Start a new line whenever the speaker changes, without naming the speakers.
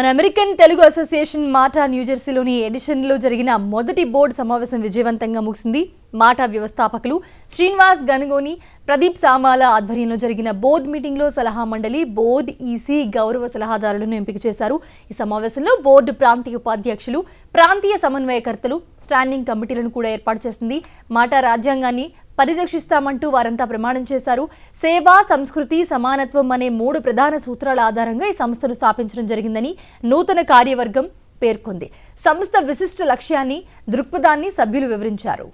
మన American Telugu association మాటా న్యూజెర్సీలోని ఎడిషన్లో జరిగిన మొదటి బోర్డు సమావేశం విజయవంతంగా ముగిసింది మాటా వ్యవస్థాపకులు శ్రీనివాస్ గనుగోని ప్రదీప్ సామాల ఆధ్వర్యంలో జరిగిన బోర్డు మీటింగ్లో సలహా మండలి బోర్డు ఈసీ గౌరవ సలహాదారులను ఎంపిక చేశారు ఈ సమావేశంలో బోర్డు ప్రాంతీయ ఉపాధ్యక్షులు ప్రాంతీయ సమన్వయకర్తలు స్టాండింగ్ కమిటీలను కూడా ఏర్పాటు చేసింది మాటా రాజ్యాంగాన్ని పరిరక్షిస్తామంటూ వారంతా ప్రమాణం చేశారు సేవ సంస్కృతి సమానత్వం అనే మూడు ప్రధాన సూత్రాల ఆధారంగా ఈ సంస్థను స్థాపించడం జరిగిందని నూతన కార్యవర్గం పేర్కొంది సంస్థ విశిష్ట లక్ష్యాన్ని దృక్పథాన్ని సభ్యులు
వివరించారు